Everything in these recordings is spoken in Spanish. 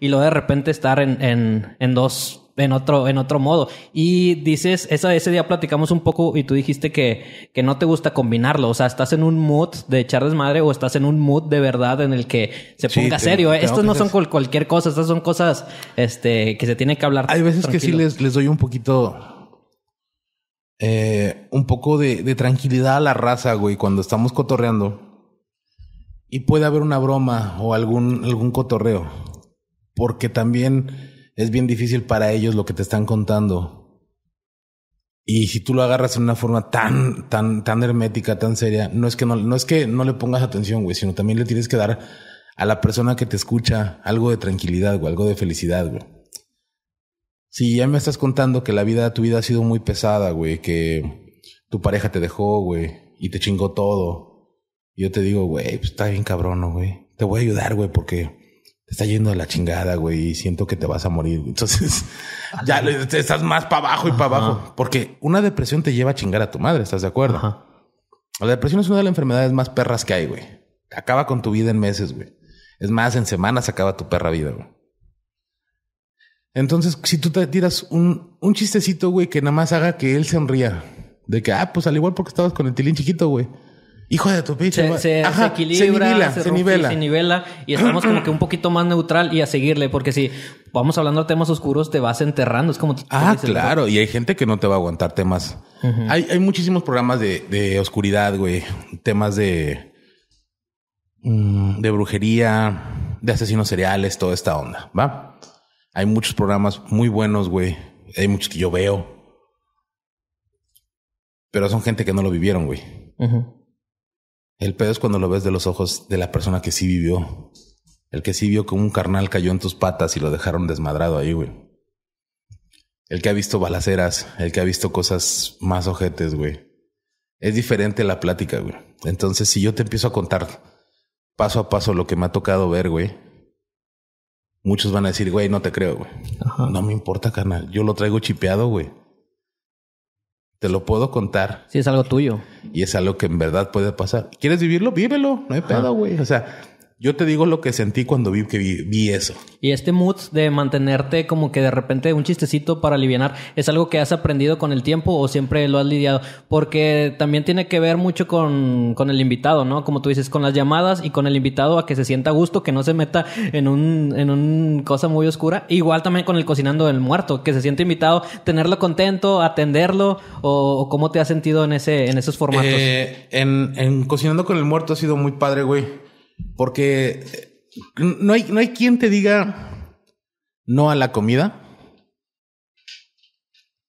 y luego de repente estar en, en, dos en otro, en otro modo. Y dices, esa, ese día platicamos un poco y tú dijiste que, que no te gusta combinarlo. O sea, estás en un mood de echar desmadre o estás en un mood de verdad en el que se ponga serio. estas no son cualquier cosa, estas son cosas este, que se tienen que hablar. Hay veces que sí les, les doy un poquito. Eh, un poco de, tranquilidad a la raza, güey, cuando estamos cotorreando. Y puede haber una broma o algún, algún cotorreo porque también es bien difícil para ellos lo que te están contando. Y si tú lo agarras de una forma tan, tan, tan hermética, tan seria, no es que no, es que no le pongas atención, güey, sino también le tienes que dar a la persona que te escucha algo de tranquilidad, güey, algo de felicidad, güey. Si ya me estás contando que la vida, tu vida ha sido muy pesada, güey, que tu pareja te dejó, güey, y te chingó todo. yo te digo, güey, pues está bien cabrón, güey. Te voy a ayudar, güey, porque está yendo a la chingada, güey, y siento que te vas a morir. Entonces, ya estás más para abajo y para abajo. Porque una depresión te lleva a chingar a tu madre, ¿estás de acuerdo? La depresión es una de las enfermedades más perras que hay, güey. Acaba con tu vida en meses, güey. Es más, en semanas acaba tu perra vida, güey. Entonces, si tú te tiras un, un chistecito, güey, que nada más haga que él se enría. De que, ah, pues al igual porque estabas con el tilín chiquito, güey hijo de tu pinche. Se, se, equilibra, se nivela, se, nivela. Y estamos como que un poquito más neutral y a seguirle, porque si vamos hablando de temas oscuros, te vas enterrando. Es como. Ah, claro. Y hay gente que no te va a aguantar temas. hay, muchísimos programas de, de oscuridad, güey. Temas de. Mm, de brujería, de asesinos seriales, toda esta onda, ¿va? Hay muchos programas muy buenos, güey. Hay muchos que yo veo. Pero son gente que no lo vivieron, güey. Ajá. El pedo es cuando lo ves de los ojos de la persona que sí vivió. El que sí vio que un carnal cayó en tus patas y lo dejaron desmadrado ahí, güey. El que ha visto balaceras, el que ha visto cosas más ojetes, güey. Es diferente la plática, güey. Entonces, si yo te empiezo a contar paso a paso lo que me ha tocado ver, güey, muchos van a decir, güey, no te creo, güey. No me importa, carnal. Yo lo traigo chipeado, güey. Te lo puedo contar. Sí, es algo tuyo. Y es algo que en verdad puede pasar. ¿Quieres vivirlo? Vívelo, no hay pedo, güey. O sea, yo te digo lo que sentí cuando vi que eso. Y este mood de mantenerte como que de repente un chistecito para aliviar, ¿es algo que has aprendido con el tiempo o siempre lo has lidiado? Porque también tiene que ver mucho con, el invitado, ¿no? Como tú dices, con las llamadas y con el invitado a que se sienta a gusto, que no se meta en un en cosa muy oscura. Igual también con el cocinando del muerto, que se siente invitado, tenerlo contento, atenderlo o, cómo te has sentido en ese en esos formatos. Eh, en, en cocinando con el muerto ha sido muy padre, güey porque eh, no hay, no hay quien te diga no a la comida.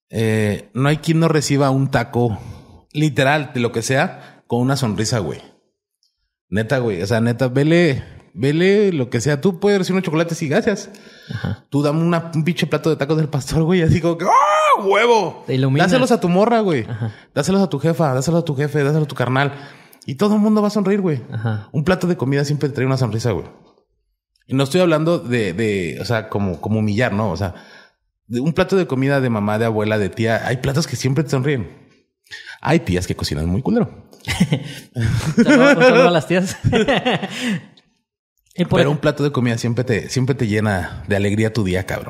Eh, no hay quien no reciba un taco literal de lo que sea con una sonrisa, güey. Neta, güey. O sea, neta, vele, vele lo que sea. Tú puedes recibir unos chocolates y gracias. Tú dame un pinche plato de tacos del pastor, güey. Así digo que, ¡ah, huevo! Dáselos a tu morra, güey. Dáselos a tu jefa, dáselos a tu jefe, dáselos a tu carnal. Y todo el mundo va a sonreír, güey. Un plato de comida siempre trae una sonrisa, güey. Y no estoy hablando de, o sea, como, como humillar, ¿no? O sea, de un plato de comida de mamá, de abuela, de tía, hay platos que siempre te sonríen. Hay tías que cocinan muy culero. Pero e- un plato de comida siempre te, siempre te llena de alegría tu día, cabrón.